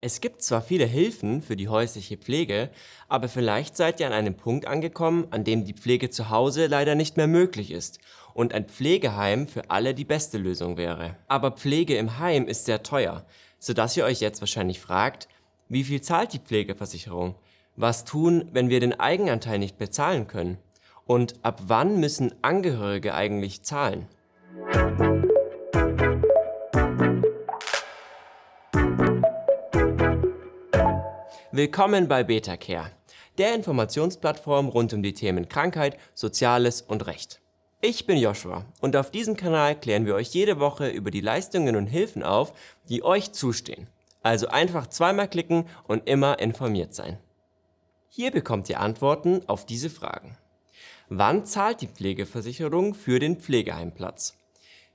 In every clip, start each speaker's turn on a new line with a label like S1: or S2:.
S1: Es gibt zwar viele Hilfen für die häusliche Pflege, aber vielleicht seid ihr an einem Punkt angekommen, an dem die Pflege zu Hause leider nicht mehr möglich ist und ein Pflegeheim für alle die beste Lösung wäre. Aber Pflege im Heim ist sehr teuer, sodass ihr euch jetzt wahrscheinlich fragt, wie viel zahlt die Pflegeversicherung? Was tun, wenn wir den Eigenanteil nicht bezahlen können? Und ab wann müssen Angehörige eigentlich zahlen? Willkommen bei BetaCare, der Informationsplattform rund um die Themen Krankheit, Soziales und Recht. Ich bin Joshua und auf diesem Kanal klären wir euch jede Woche über die Leistungen und Hilfen auf, die euch zustehen. Also einfach zweimal klicken und immer informiert sein. Hier bekommt ihr Antworten auf diese Fragen. Wann zahlt die Pflegeversicherung für den Pflegeheimplatz?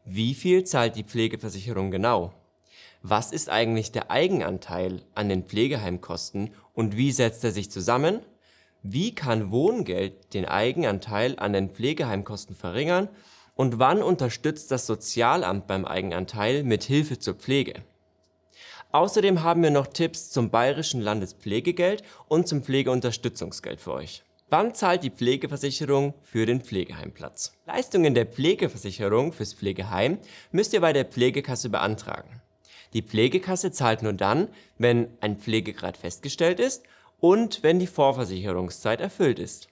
S1: Wie viel zahlt die Pflegeversicherung genau? was ist eigentlich der Eigenanteil an den Pflegeheimkosten und wie setzt er sich zusammen? Wie kann Wohngeld den Eigenanteil an den Pflegeheimkosten verringern? Und wann unterstützt das Sozialamt beim Eigenanteil mit Hilfe zur Pflege? Außerdem haben wir noch Tipps zum Bayerischen Landespflegegeld und zum Pflegeunterstützungsgeld für euch. Wann zahlt die Pflegeversicherung für den Pflegeheimplatz? Leistungen der Pflegeversicherung fürs Pflegeheim müsst ihr bei der Pflegekasse beantragen. Die Pflegekasse zahlt nur dann, wenn ein Pflegegrad festgestellt ist und wenn die Vorversicherungszeit erfüllt ist.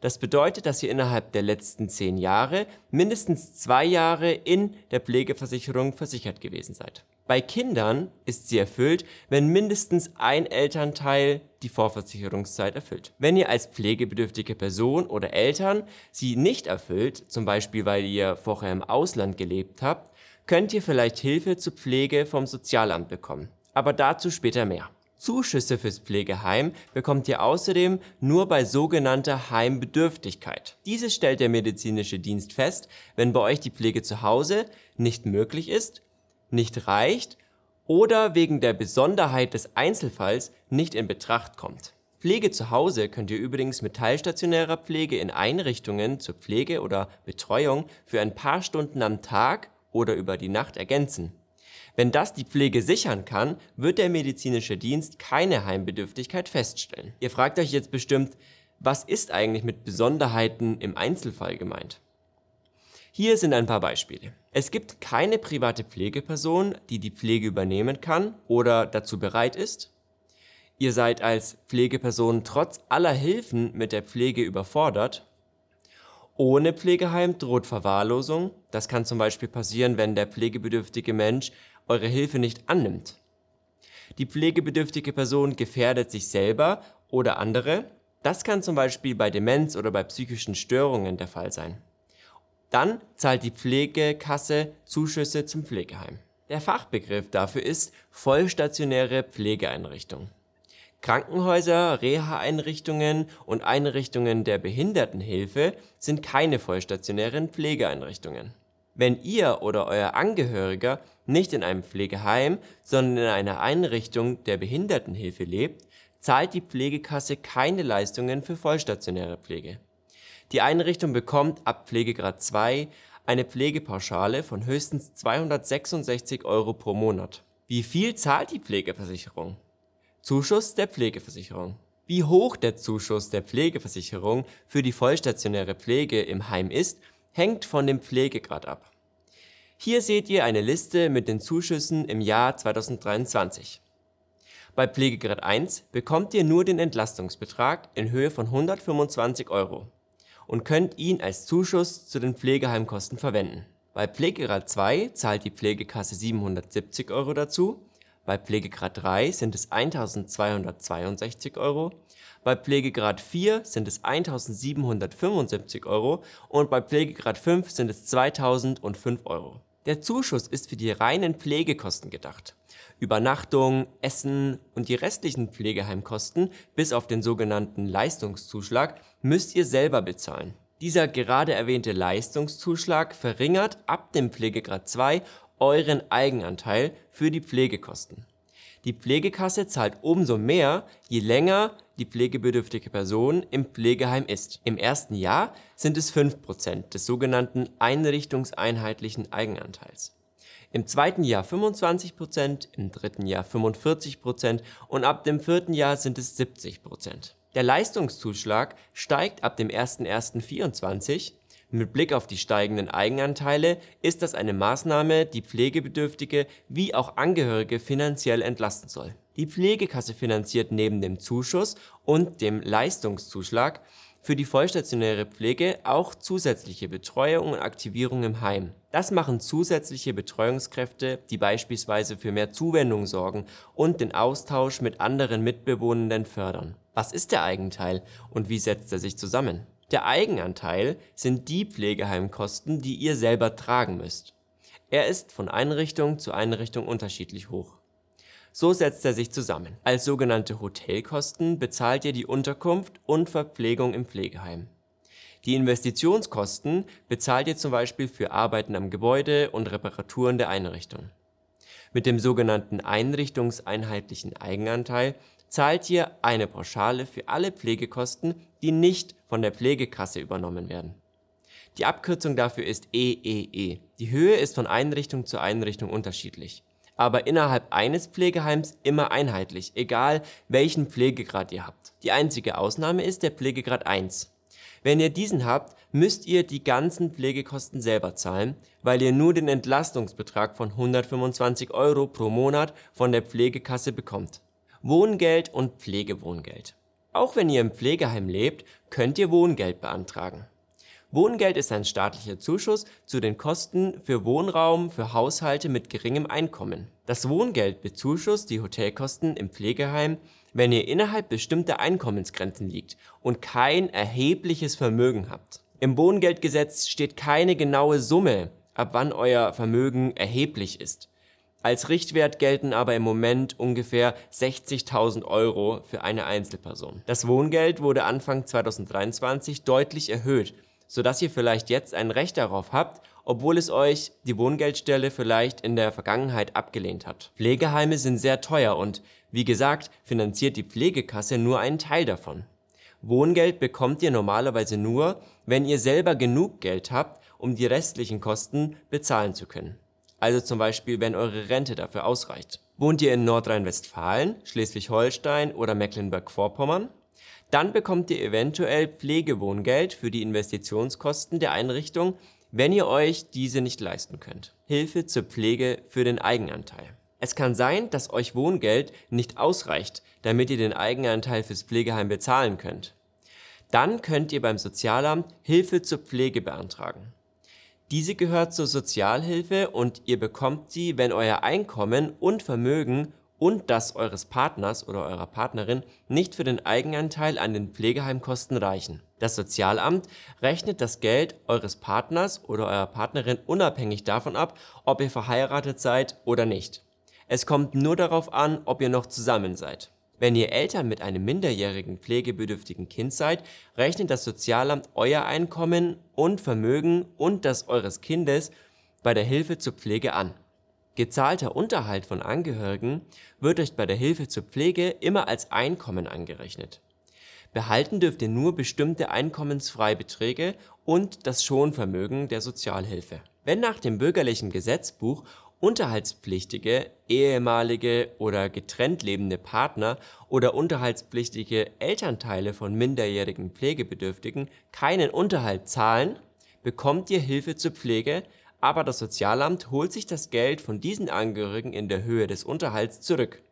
S1: Das bedeutet, dass ihr innerhalb der letzten zehn Jahre mindestens zwei Jahre in der Pflegeversicherung versichert gewesen seid. Bei Kindern ist sie erfüllt, wenn mindestens ein Elternteil die Vorversicherungszeit erfüllt. Wenn ihr als pflegebedürftige Person oder Eltern sie nicht erfüllt, zum Beispiel weil ihr vorher im Ausland gelebt habt, könnt ihr vielleicht Hilfe zur Pflege vom Sozialamt bekommen. Aber dazu später mehr. Zuschüsse fürs Pflegeheim bekommt ihr außerdem nur bei sogenannter Heimbedürftigkeit. Dieses stellt der medizinische Dienst fest, wenn bei euch die Pflege zu Hause nicht möglich ist, nicht reicht oder wegen der Besonderheit des Einzelfalls nicht in Betracht kommt. Pflege zu Hause könnt ihr übrigens mit teilstationärer Pflege in Einrichtungen zur Pflege oder Betreuung für ein paar Stunden am Tag oder über die Nacht ergänzen. Wenn das die Pflege sichern kann, wird der medizinische Dienst keine Heimbedürftigkeit feststellen. Ihr fragt euch jetzt bestimmt, was ist eigentlich mit Besonderheiten im Einzelfall gemeint? Hier sind ein paar Beispiele. Es gibt keine private Pflegeperson, die die Pflege übernehmen kann oder dazu bereit ist. Ihr seid als Pflegeperson trotz aller Hilfen mit der Pflege überfordert ohne Pflegeheim droht Verwahrlosung. Das kann zum Beispiel passieren, wenn der pflegebedürftige Mensch eure Hilfe nicht annimmt. Die pflegebedürftige Person gefährdet sich selber oder andere. Das kann zum Beispiel bei Demenz oder bei psychischen Störungen der Fall sein. Dann zahlt die Pflegekasse Zuschüsse zum Pflegeheim. Der Fachbegriff dafür ist vollstationäre Pflegeeinrichtung. Krankenhäuser, Reha-Einrichtungen und Einrichtungen der Behindertenhilfe sind keine vollstationären Pflegeeinrichtungen. Wenn ihr oder euer Angehöriger nicht in einem Pflegeheim, sondern in einer Einrichtung der Behindertenhilfe lebt, zahlt die Pflegekasse keine Leistungen für vollstationäre Pflege. Die Einrichtung bekommt ab Pflegegrad 2 eine Pflegepauschale von höchstens 266 Euro pro Monat. Wie viel zahlt die Pflegeversicherung? Zuschuss der Pflegeversicherung. Wie hoch der Zuschuss der Pflegeversicherung für die vollstationäre Pflege im Heim ist, hängt von dem Pflegegrad ab. Hier seht ihr eine Liste mit den Zuschüssen im Jahr 2023. Bei Pflegegrad 1 bekommt ihr nur den Entlastungsbetrag in Höhe von 125 Euro und könnt ihn als Zuschuss zu den Pflegeheimkosten verwenden. Bei Pflegegrad 2 zahlt die Pflegekasse 770 Euro dazu bei Pflegegrad 3 sind es 1262 Euro, bei Pflegegrad 4 sind es 1775 Euro und bei Pflegegrad 5 sind es 2005 Euro. Der Zuschuss ist für die reinen Pflegekosten gedacht. Übernachtung, Essen und die restlichen Pflegeheimkosten bis auf den sogenannten Leistungszuschlag müsst ihr selber bezahlen. Dieser gerade erwähnte Leistungszuschlag verringert ab dem Pflegegrad 2 euren Eigenanteil für die Pflegekosten. Die Pflegekasse zahlt umso mehr, je länger die pflegebedürftige Person im Pflegeheim ist. Im ersten Jahr sind es 5% des sogenannten einrichtungseinheitlichen Eigenanteils. Im zweiten Jahr 25%, im dritten Jahr 45% und ab dem vierten Jahr sind es 70%. Der Leistungszuschlag steigt ab dem 01.01.24 mit Blick auf die steigenden Eigenanteile ist das eine Maßnahme, die Pflegebedürftige wie auch Angehörige finanziell entlasten soll. Die Pflegekasse finanziert neben dem Zuschuss und dem Leistungszuschlag für die vollstationäre Pflege auch zusätzliche Betreuung und Aktivierung im Heim. Das machen zusätzliche Betreuungskräfte, die beispielsweise für mehr Zuwendung sorgen und den Austausch mit anderen Mitbewohnenden fördern. Was ist der Eigenteil und wie setzt er sich zusammen? Der Eigenanteil sind die Pflegeheimkosten, die ihr selber tragen müsst. Er ist von Einrichtung zu Einrichtung unterschiedlich hoch. So setzt er sich zusammen. Als sogenannte Hotelkosten bezahlt ihr die Unterkunft und Verpflegung im Pflegeheim. Die Investitionskosten bezahlt ihr zum Beispiel für Arbeiten am Gebäude und Reparaturen der Einrichtung. Mit dem sogenannten einrichtungseinheitlichen Eigenanteil zahlt ihr eine Pauschale für alle Pflegekosten, die nicht von der Pflegekasse übernommen werden. Die Abkürzung dafür ist EEE. E e. Die Höhe ist von Einrichtung zu Einrichtung unterschiedlich, aber innerhalb eines Pflegeheims immer einheitlich, egal welchen Pflegegrad ihr habt. Die einzige Ausnahme ist der Pflegegrad 1. Wenn ihr diesen habt, müsst ihr die ganzen Pflegekosten selber zahlen, weil ihr nur den Entlastungsbetrag von 125 Euro pro Monat von der Pflegekasse bekommt. Wohngeld und Pflegewohngeld. Auch wenn ihr im Pflegeheim lebt, könnt ihr Wohngeld beantragen. Wohngeld ist ein staatlicher Zuschuss zu den Kosten für Wohnraum für Haushalte mit geringem Einkommen. Das Wohngeld bezuschusst die Hotelkosten im Pflegeheim, wenn ihr innerhalb bestimmter Einkommensgrenzen liegt und kein erhebliches Vermögen habt. Im Wohngeldgesetz steht keine genaue Summe, ab wann euer Vermögen erheblich ist. Als Richtwert gelten aber im Moment ungefähr 60.000 Euro für eine Einzelperson. Das Wohngeld wurde Anfang 2023 deutlich erhöht, sodass ihr vielleicht jetzt ein Recht darauf habt, obwohl es euch die Wohngeldstelle vielleicht in der Vergangenheit abgelehnt hat. Pflegeheime sind sehr teuer und, wie gesagt, finanziert die Pflegekasse nur einen Teil davon. Wohngeld bekommt ihr normalerweise nur, wenn ihr selber genug Geld habt, um die restlichen Kosten bezahlen zu können also zum Beispiel, wenn eure Rente dafür ausreicht. Wohnt ihr in Nordrhein-Westfalen, Schleswig-Holstein oder Mecklenburg-Vorpommern? Dann bekommt ihr eventuell Pflegewohngeld für die Investitionskosten der Einrichtung, wenn ihr euch diese nicht leisten könnt. Hilfe zur Pflege für den Eigenanteil. Es kann sein, dass euch Wohngeld nicht ausreicht, damit ihr den Eigenanteil fürs Pflegeheim bezahlen könnt. Dann könnt ihr beim Sozialamt Hilfe zur Pflege beantragen. Diese gehört zur Sozialhilfe und ihr bekommt sie, wenn euer Einkommen und Vermögen und das eures Partners oder eurer Partnerin nicht für den Eigenanteil an den Pflegeheimkosten reichen. Das Sozialamt rechnet das Geld eures Partners oder eurer Partnerin unabhängig davon ab, ob ihr verheiratet seid oder nicht. Es kommt nur darauf an, ob ihr noch zusammen seid. Wenn ihr Eltern mit einem minderjährigen pflegebedürftigen Kind seid, rechnet das Sozialamt euer Einkommen und Vermögen und das eures Kindes bei der Hilfe zur Pflege an. Gezahlter Unterhalt von Angehörigen wird euch bei der Hilfe zur Pflege immer als Einkommen angerechnet. Behalten dürft ihr nur bestimmte Einkommensfreibeträge und das Schonvermögen der Sozialhilfe. Wenn nach dem bürgerlichen Gesetzbuch unterhaltspflichtige, ehemalige oder getrennt lebende Partner oder unterhaltspflichtige Elternteile von minderjährigen Pflegebedürftigen keinen Unterhalt zahlen, bekommt ihr Hilfe zur Pflege, aber das Sozialamt holt sich das Geld von diesen Angehörigen in der Höhe des Unterhalts zurück.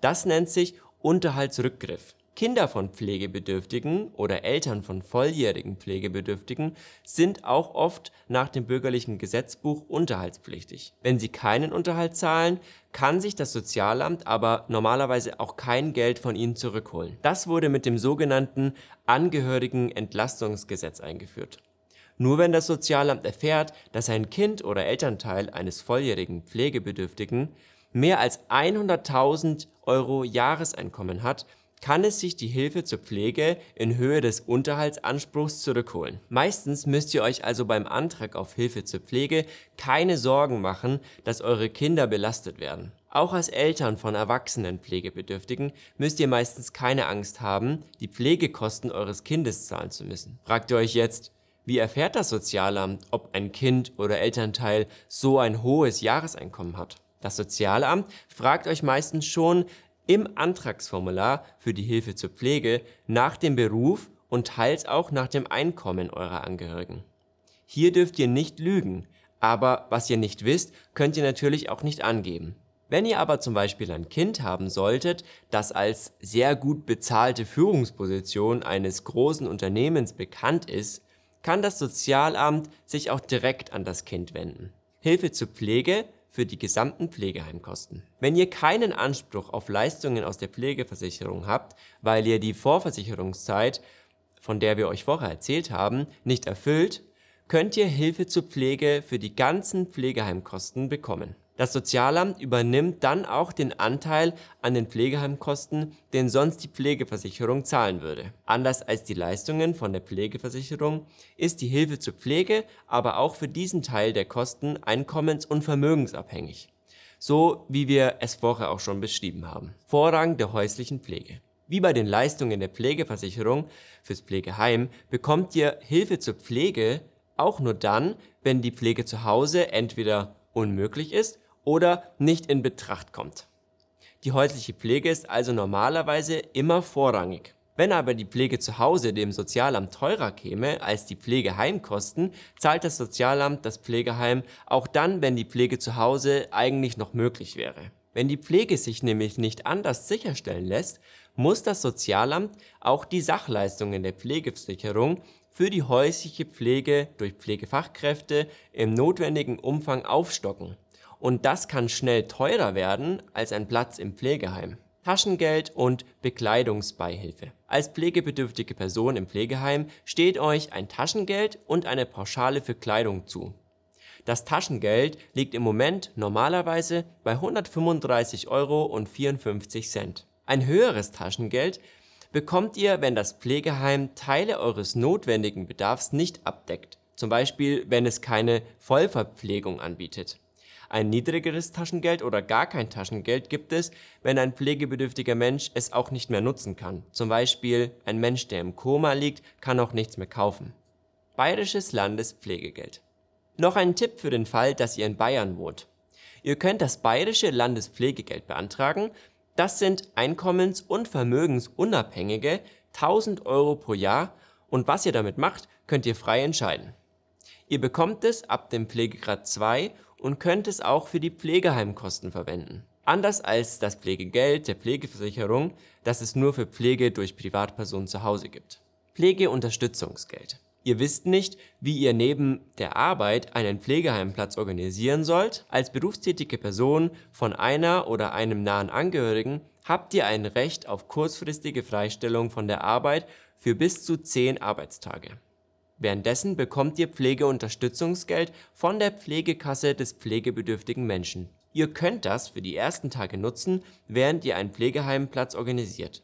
S1: Das nennt sich Unterhaltsrückgriff. Kinder von Pflegebedürftigen oder Eltern von volljährigen Pflegebedürftigen sind auch oft nach dem bürgerlichen Gesetzbuch unterhaltspflichtig. Wenn sie keinen Unterhalt zahlen, kann sich das Sozialamt aber normalerweise auch kein Geld von ihnen zurückholen. Das wurde mit dem sogenannten Angehörigenentlastungsgesetz eingeführt. Nur wenn das Sozialamt erfährt, dass ein Kind oder Elternteil eines volljährigen Pflegebedürftigen mehr als 100.000 Euro Jahreseinkommen hat, kann es sich die Hilfe zur Pflege in Höhe des Unterhaltsanspruchs zurückholen. Meistens müsst ihr euch also beim Antrag auf Hilfe zur Pflege keine Sorgen machen, dass eure Kinder belastet werden. Auch als Eltern von erwachsenen Pflegebedürftigen müsst ihr meistens keine Angst haben, die Pflegekosten eures Kindes zahlen zu müssen. Fragt ihr euch jetzt, wie erfährt das Sozialamt, ob ein Kind oder Elternteil so ein hohes Jahreseinkommen hat? Das Sozialamt fragt euch meistens schon, im Antragsformular für die Hilfe zur Pflege nach dem Beruf und teils auch nach dem Einkommen eurer Angehörigen. Hier dürft ihr nicht lügen, aber was ihr nicht wisst, könnt ihr natürlich auch nicht angeben. Wenn ihr aber zum Beispiel ein Kind haben solltet, das als sehr gut bezahlte Führungsposition eines großen Unternehmens bekannt ist, kann das Sozialamt sich auch direkt an das Kind wenden. Hilfe zur Pflege für die gesamten Pflegeheimkosten. Wenn ihr keinen Anspruch auf Leistungen aus der Pflegeversicherung habt, weil ihr die Vorversicherungszeit, von der wir euch vorher erzählt haben, nicht erfüllt, könnt ihr Hilfe zur Pflege für die ganzen Pflegeheimkosten bekommen. Das Sozialamt übernimmt dann auch den Anteil an den Pflegeheimkosten, den sonst die Pflegeversicherung zahlen würde. Anders als die Leistungen von der Pflegeversicherung ist die Hilfe zur Pflege aber auch für diesen Teil der Kosten einkommens- und vermögensabhängig. So wie wir es vorher auch schon beschrieben haben. Vorrang der häuslichen Pflege. Wie bei den Leistungen der Pflegeversicherung fürs Pflegeheim bekommt ihr Hilfe zur Pflege auch nur dann, wenn die Pflege zu Hause entweder unmöglich ist oder nicht in Betracht kommt. Die häusliche Pflege ist also normalerweise immer vorrangig. Wenn aber die Pflege zu Hause dem Sozialamt teurer käme als die Pflegeheimkosten, zahlt das Sozialamt das Pflegeheim auch dann, wenn die Pflege zu Hause eigentlich noch möglich wäre. Wenn die Pflege sich nämlich nicht anders sicherstellen lässt, muss das Sozialamt auch die Sachleistungen der Pflegesicherung für die häusliche Pflege durch Pflegefachkräfte im notwendigen Umfang aufstocken und das kann schnell teurer werden als ein Platz im Pflegeheim. Taschengeld und Bekleidungsbeihilfe. Als pflegebedürftige Person im Pflegeheim steht euch ein Taschengeld und eine Pauschale für Kleidung zu. Das Taschengeld liegt im Moment normalerweise bei 135,54 Euro. Ein höheres Taschengeld bekommt ihr, wenn das Pflegeheim Teile eures notwendigen Bedarfs nicht abdeckt, zum Beispiel wenn es keine Vollverpflegung anbietet. Ein niedrigeres Taschengeld oder gar kein Taschengeld gibt es, wenn ein pflegebedürftiger Mensch es auch nicht mehr nutzen kann. Zum Beispiel ein Mensch, der im Koma liegt, kann auch nichts mehr kaufen. Bayerisches Landespflegegeld. Noch ein Tipp für den Fall, dass ihr in Bayern wohnt. Ihr könnt das bayerische Landespflegegeld beantragen. Das sind einkommens- und vermögensunabhängige 1000 Euro pro Jahr und was ihr damit macht, könnt ihr frei entscheiden. Ihr bekommt es ab dem Pflegegrad 2 und könnte es auch für die Pflegeheimkosten verwenden. Anders als das Pflegegeld der Pflegeversicherung, das es nur für Pflege durch Privatpersonen zu Hause gibt. Pflegeunterstützungsgeld. Ihr wisst nicht, wie ihr neben der Arbeit einen Pflegeheimplatz organisieren sollt. Als berufstätige Person von einer oder einem nahen Angehörigen habt ihr ein Recht auf kurzfristige Freistellung von der Arbeit für bis zu 10 Arbeitstage. Währenddessen bekommt ihr Pflegeunterstützungsgeld von der Pflegekasse des pflegebedürftigen Menschen. Ihr könnt das für die ersten Tage nutzen, während ihr einen Pflegeheimplatz organisiert.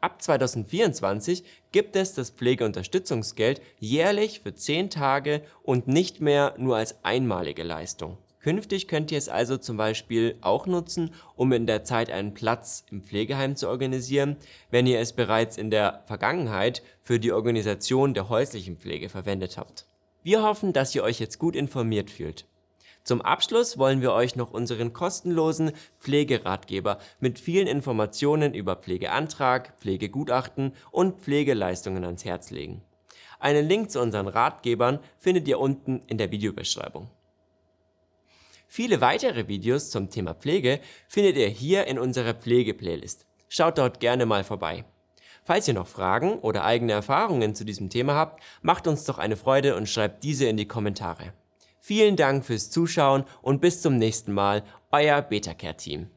S1: Ab 2024 gibt es das Pflegeunterstützungsgeld jährlich für 10 Tage und nicht mehr nur als einmalige Leistung. Künftig könnt ihr es also zum Beispiel auch nutzen, um in der Zeit einen Platz im Pflegeheim zu organisieren, wenn ihr es bereits in der Vergangenheit für die Organisation der häuslichen Pflege verwendet habt. Wir hoffen, dass ihr euch jetzt gut informiert fühlt. Zum Abschluss wollen wir euch noch unseren kostenlosen Pflegeratgeber mit vielen Informationen über Pflegeantrag, Pflegegutachten und Pflegeleistungen ans Herz legen. Einen Link zu unseren Ratgebern findet ihr unten in der Videobeschreibung. Viele weitere Videos zum Thema Pflege findet ihr hier in unserer Pflege-Playlist. Schaut dort gerne mal vorbei. Falls ihr noch Fragen oder eigene Erfahrungen zu diesem Thema habt, macht uns doch eine Freude und schreibt diese in die Kommentare. Vielen Dank fürs Zuschauen und bis zum nächsten Mal, euer BetaCare-Team.